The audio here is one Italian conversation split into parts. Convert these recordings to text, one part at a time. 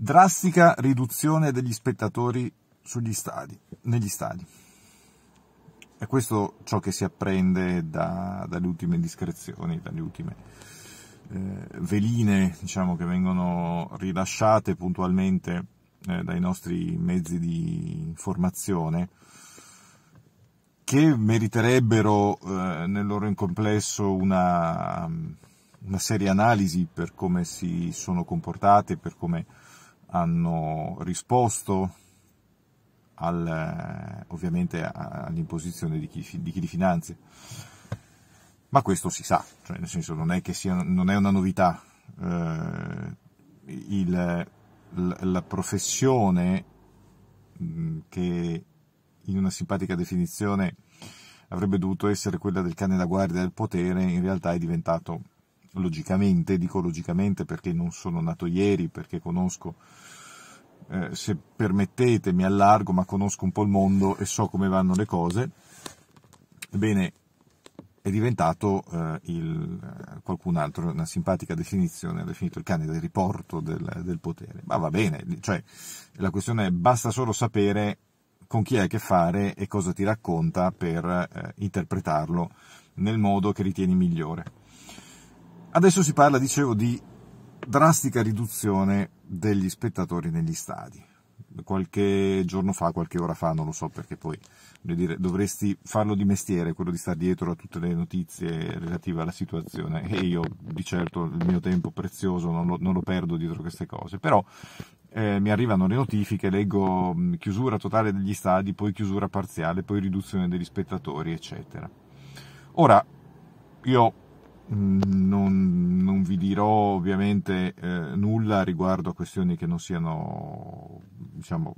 drastica riduzione degli spettatori sugli stadi, negli stadi. E questo ciò che si apprende da, dalle ultime discrezioni, dalle ultime eh, veline diciamo, che vengono rilasciate puntualmente eh, dai nostri mezzi di informazione che meriterebbero eh, nel loro incomplesso una, una seria analisi per come si sono comportate, per come hanno risposto al, eh, ovviamente all'imposizione di, chi, di chi, li finanzia. Ma questo si sa, cioè nel senso non è, che sia, non è una novità. Eh, il, la professione mm, che in una simpatica definizione avrebbe dovuto essere quella del cane da guardia del potere, in realtà è diventato logicamente, dico logicamente perché non sono nato ieri, perché conosco, eh, se permettete mi allargo, ma conosco un po' il mondo e so come vanno le cose, ebbene è diventato eh, il, eh, qualcun altro, una simpatica definizione, ha definito il cane del riporto del, del potere. Ma va bene, cioè, la questione è basta solo sapere con chi hai a che fare e cosa ti racconta per eh, interpretarlo nel modo che ritieni migliore. Adesso si parla, dicevo, di drastica riduzione degli spettatori negli stadi. Qualche giorno fa, qualche ora fa, non lo so perché poi dire, dovresti farlo di mestiere, quello di stare dietro a tutte le notizie relative alla situazione e io di certo il mio tempo prezioso non lo, non lo perdo dietro queste cose, però eh, mi arrivano le notifiche, leggo mm, chiusura totale degli stadi, poi chiusura parziale, poi riduzione degli spettatori, eccetera. Ora, io non, non, vi dirò ovviamente eh, nulla riguardo a questioni che non siano diciamo,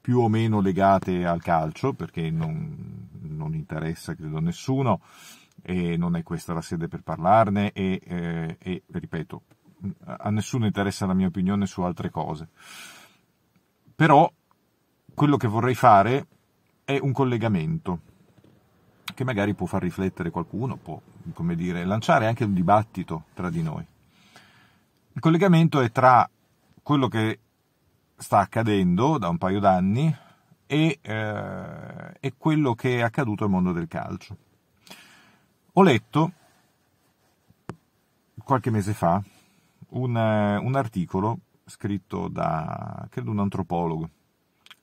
più o meno legate al calcio, perché non, non interessa credo a nessuno e non è questa la sede per parlarne e, eh, e ripeto, a nessuno interessa la mia opinione su altre cose. Però quello che vorrei fare è un collegamento che magari può far riflettere qualcuno, può come dire, lanciare anche un dibattito tra di noi. Il collegamento è tra quello che sta accadendo da un paio d'anni e, eh, e quello che è accaduto al mondo del calcio. Ho letto qualche mese fa un, eh, un articolo scritto da, credo, un antropologo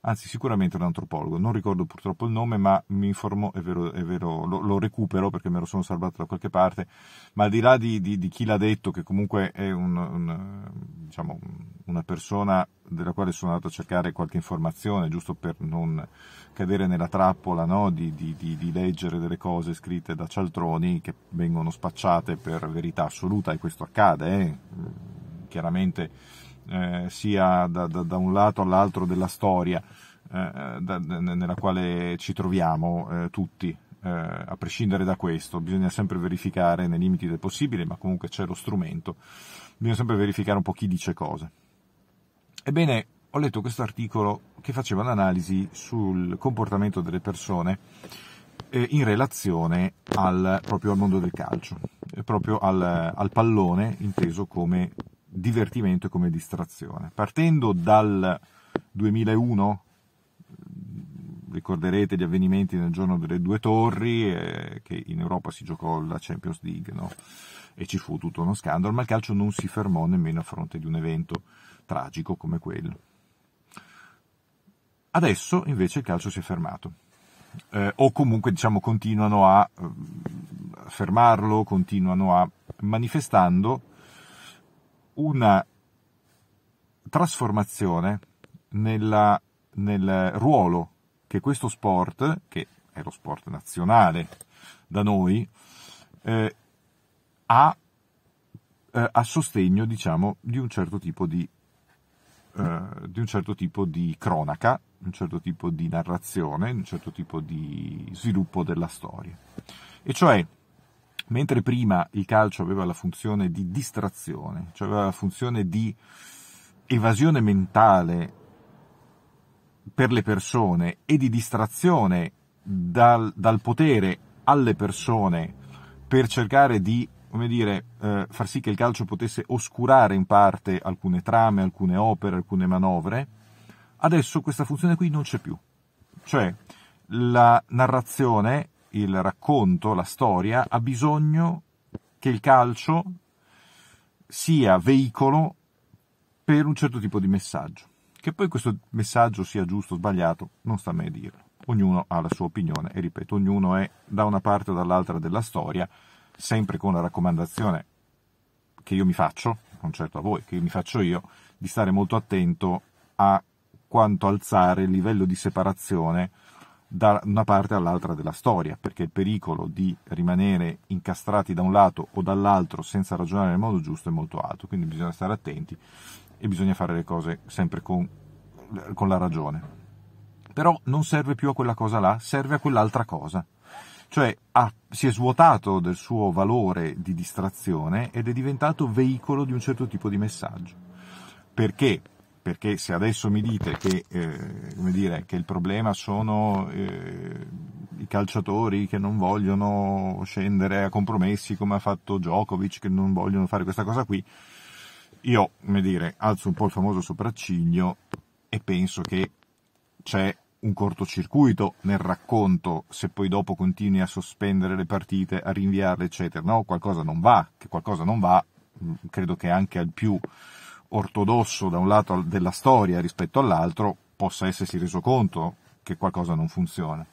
anzi sicuramente un antropologo, non ricordo purtroppo il nome, ma mi informo, è vero, è vero lo, lo, recupero perché me lo sono salvato da qualche parte, ma al di là di, di, di chi l'ha detto, che comunque è un, un, diciamo, una persona della quale sono andato a cercare qualche informazione, giusto per non cadere nella trappola no? di, di, di, leggere delle cose scritte da cialtroni che vengono spacciate per verità assoluta e questo accade, eh? chiaramente eh, sia da, da, da, un lato all'altro della storia eh, da, nella quale ci troviamo eh, tutti. Eh, a prescindere da questo, bisogna sempre verificare nei limiti del possibile, ma comunque c'è lo strumento, bisogna sempre verificare un po' chi dice cosa. Ebbene, ho letto questo articolo che faceva un'analisi sul comportamento delle persone eh, in relazione al, proprio al mondo del calcio, eh, proprio al, al pallone inteso come divertimento e come distrazione. Partendo dal 2001, ricorderete gli avvenimenti nel giorno delle due torri, eh, che in Europa si giocò la Champions League, no? e ci fu tutto uno scandalo, ma il calcio non si fermò nemmeno a fronte di un evento tragico come quello. Adesso invece il calcio si è fermato, eh, o comunque diciamo continuano a eh, fermarlo, continuano a manifestando una trasformazione nella, nel ruolo che questo sport, che è lo sport nazionale da noi, eh, ha eh, a sostegno diciamo, di, un certo tipo di, eh, di un certo tipo di cronaca, un certo tipo di narrazione, un certo tipo di sviluppo della storia. E cioè Mentre prima il calcio aveva la funzione di distrazione, cioè aveva la funzione di evasione mentale per le persone e di distrazione dal, dal potere alle persone per cercare di come dire, eh, far sì che il calcio potesse oscurare in parte alcune trame, alcune opere, alcune manovre, adesso questa funzione qui non c'è più. Cioè, la narrazione il racconto, la storia, ha bisogno che il calcio sia veicolo per un certo tipo di messaggio. Che poi questo messaggio sia giusto o sbagliato, non sta a me dirlo. Ognuno ha la sua opinione e ripeto, ognuno è da una parte o dall'altra della storia, sempre con la raccomandazione che io mi faccio, non certo a voi, che mi faccio io, di stare molto attento a quanto alzare il livello di separazione da una parte all'altra della storia, perché il pericolo di rimanere incastrati da un lato o dall'altro senza ragionare nel modo giusto è molto alto, quindi bisogna stare attenti e bisogna fare le cose sempre con, con la ragione. Però non serve più a quella cosa là, serve a quell'altra cosa. Cioè ha, si è svuotato del suo valore di distrazione ed è diventato veicolo di un certo tipo di messaggio. Perché perché se adesso mi dite che, eh, dire, che il problema sono eh, i calciatori che non vogliono scendere a compromessi come ha fatto Djokovic, che non vogliono fare questa cosa qui, io come dire, alzo un po' il famoso sopracciglio e penso che c'è un cortocircuito nel racconto se poi dopo continui a sospendere le partite, a rinviarle, eccetera. No, qualcosa non va, che qualcosa non va, mm, credo che anche al più ortodosso da un lato della storia rispetto all'altro possa essersi reso conto che qualcosa non funziona.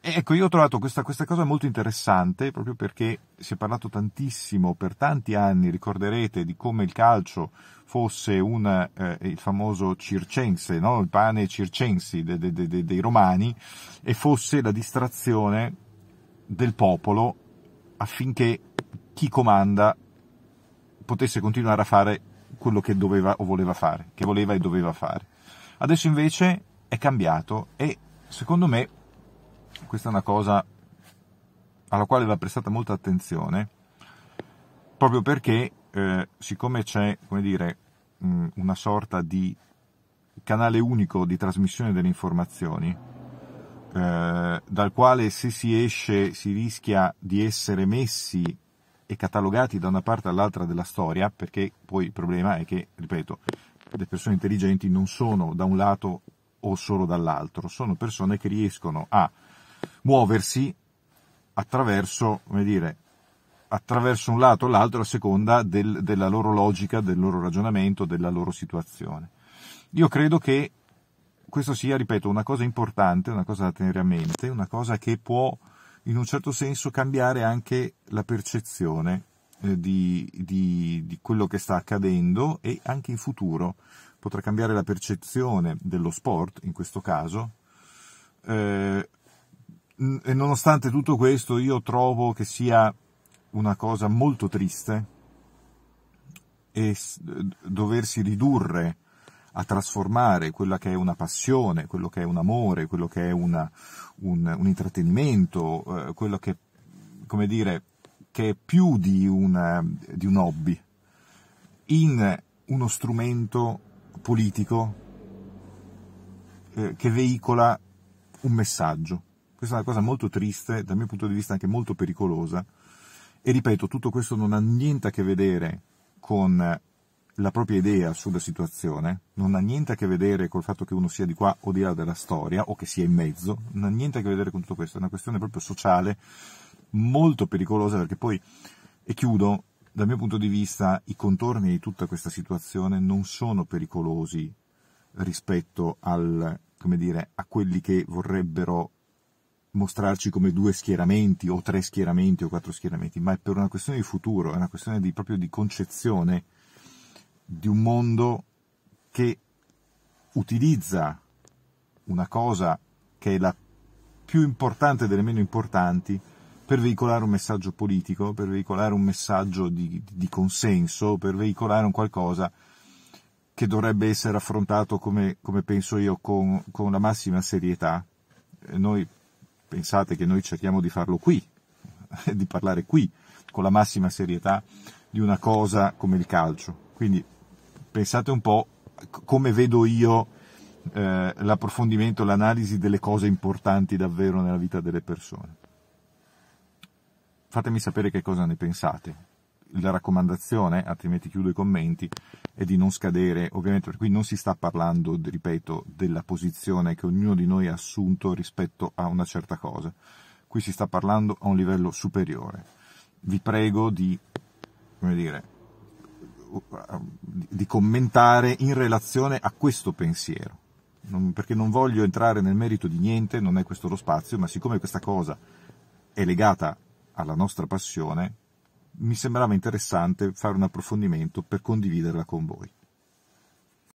E ecco, io ho trovato questa, questa cosa molto interessante proprio perché si è parlato tantissimo per tanti anni, ricorderete, di come il calcio fosse un, eh, il famoso circense, no? il pane circensi de, de, de, dei romani e fosse la distrazione del popolo affinché chi comanda potesse continuare a fare quello che doveva o voleva fare, che voleva e doveva fare. Adesso invece è cambiato e secondo me questa è una cosa alla quale va prestata molta attenzione, proprio perché eh, siccome c'è, come dire, mh, una sorta di canale unico di trasmissione delle informazioni, eh, dal quale se si esce si rischia di essere messi e catalogati da una parte all'altra della storia, perché poi il problema è che, ripeto, le persone intelligenti non sono da un lato o solo dall'altro, sono persone che riescono a muoversi attraverso, come dire, attraverso un lato o l'altro a seconda del, della loro logica, del loro ragionamento, della loro situazione. Io credo che questo sia, ripeto, una cosa importante, una cosa da tenere a mente, una cosa che può in un certo senso cambiare anche la percezione eh, di, di, di, quello che sta accadendo e anche in futuro potrà cambiare la percezione dello sport in questo caso. Eh, e nonostante tutto questo io trovo che sia una cosa molto triste e doversi ridurre a trasformare quella che è una passione, quello che è un amore, quello che è una, un, un, intrattenimento, eh, quello che, come dire, che è più di, una, di un hobby, in uno strumento politico eh, che veicola un messaggio. Questa è una cosa molto triste, dal mio punto di vista anche molto pericolosa. E ripeto, tutto questo non ha niente a che vedere con la propria idea sulla situazione, non ha niente a che vedere col fatto che uno sia di qua o di là della storia o che sia in mezzo, non ha niente a che vedere con tutto questo, è una questione proprio sociale molto pericolosa perché poi, e chiudo, dal mio punto di vista i contorni di tutta questa situazione non sono pericolosi rispetto al, come dire, a quelli che vorrebbero mostrarci come due schieramenti o tre schieramenti o quattro schieramenti, ma è per una questione di futuro, è una questione di, proprio di concezione di un mondo che utilizza una cosa che è la più importante delle meno importanti per veicolare un messaggio politico, per veicolare un messaggio di, di consenso, per veicolare un qualcosa che dovrebbe essere affrontato, come, come penso io, con, con, la massima serietà. Noi, pensate che noi cerchiamo di farlo qui, di parlare qui, con la massima serietà, di una cosa come il calcio. Quindi pensate un po' come vedo io eh, l'approfondimento, l'analisi delle cose importanti davvero nella vita delle persone. Fatemi sapere che cosa ne pensate. La raccomandazione, altrimenti chiudo i commenti, è di non scadere, ovviamente perché qui non si sta parlando, ripeto, della posizione che ognuno di noi ha assunto rispetto a una certa cosa. Qui si sta parlando a un livello superiore. Vi prego di, come dire, di commentare in relazione a questo pensiero, non, perché non voglio entrare nel merito di niente, non è questo lo spazio, ma siccome questa cosa è legata alla nostra passione, mi sembrava interessante fare un approfondimento per condividerla con voi.